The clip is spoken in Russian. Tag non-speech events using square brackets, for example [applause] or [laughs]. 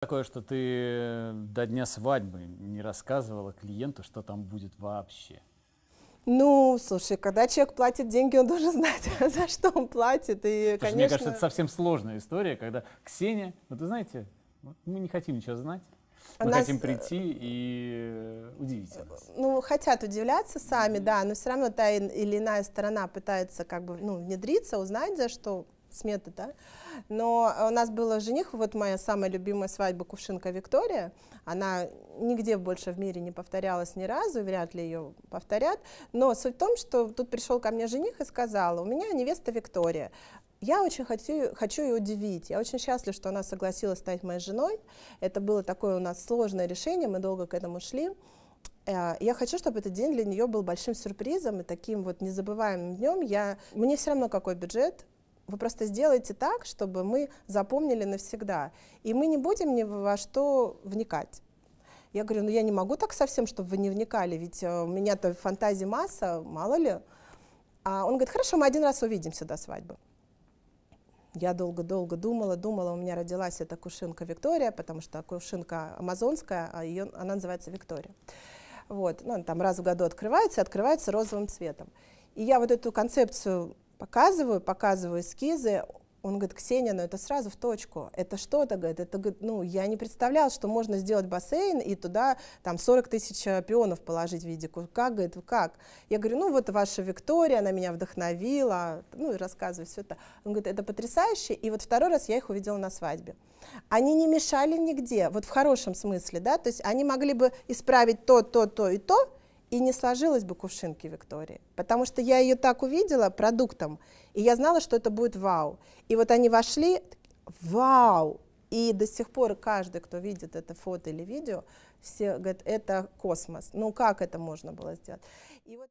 Такое, что ты э, до дня свадьбы не рассказывала клиенту, что там будет вообще. Ну, слушай, когда человек платит деньги, он должен знать, [laughs] за что он платит. И, Слушай, конечно... Мне кажется, это совсем сложная история, когда Ксения, ну ты знаете, мы не хотим ничего знать. Мы нас... хотим э, прийти и э, удивить нас. Ну, хотят удивляться сами, да, но все равно та или иная сторона пытается как бы ну, внедриться, узнать, за что сметы, да. Но у нас был жених, вот моя самая любимая свадьба Кувшинка Виктория. Она нигде больше в мире не повторялась ни разу, вряд ли ее повторят. Но суть в том, что тут пришел ко мне жених и сказал, у меня невеста Виктория. Я очень хочу, хочу ее удивить. Я очень счастлива, что она согласилась стать моей женой. Это было такое у нас сложное решение, мы долго к этому шли. Э, я хочу, чтобы этот день для нее был большим сюрпризом и таким вот незабываемым днем. Я... Мне все равно, какой бюджет, вы просто сделаете так, чтобы мы запомнили навсегда. И мы не будем ни во что вникать. Я говорю, ну я не могу так совсем, чтобы вы не вникали, ведь э, у меня-то фантазии масса, мало ли. А он говорит, хорошо, мы один раз увидимся до свадьбы. Я долго-долго думала, думала, у меня родилась эта кувшинка Виктория, потому что кувшинка амазонская, а ее, она называется Виктория. Вот, ну, она там раз в году открывается, открывается розовым цветом. И я вот эту концепцию показываю, показываю эскизы, он говорит, Ксения, ну это сразу в точку, это что-то, говорит, это, говорит, ну я не представлял, что можно сделать бассейн и туда там 40 тысяч э, пионов положить в виде как, говорит, как? Я говорю, ну вот ваша Виктория, она меня вдохновила, ну и рассказываю все это. Он говорит, это потрясающе, и вот второй раз я их увидела на свадьбе. Они не мешали нигде, вот в хорошем смысле, да, то есть они могли бы исправить то, то, то и то, и не сложилось бы кувшинки Виктории, потому что я ее так увидела продуктом, и я знала, что это будет вау. И вот они вошли, вау! И до сих пор каждый, кто видит это фото или видео, все говорят, это космос. Ну как это можно было сделать? И вот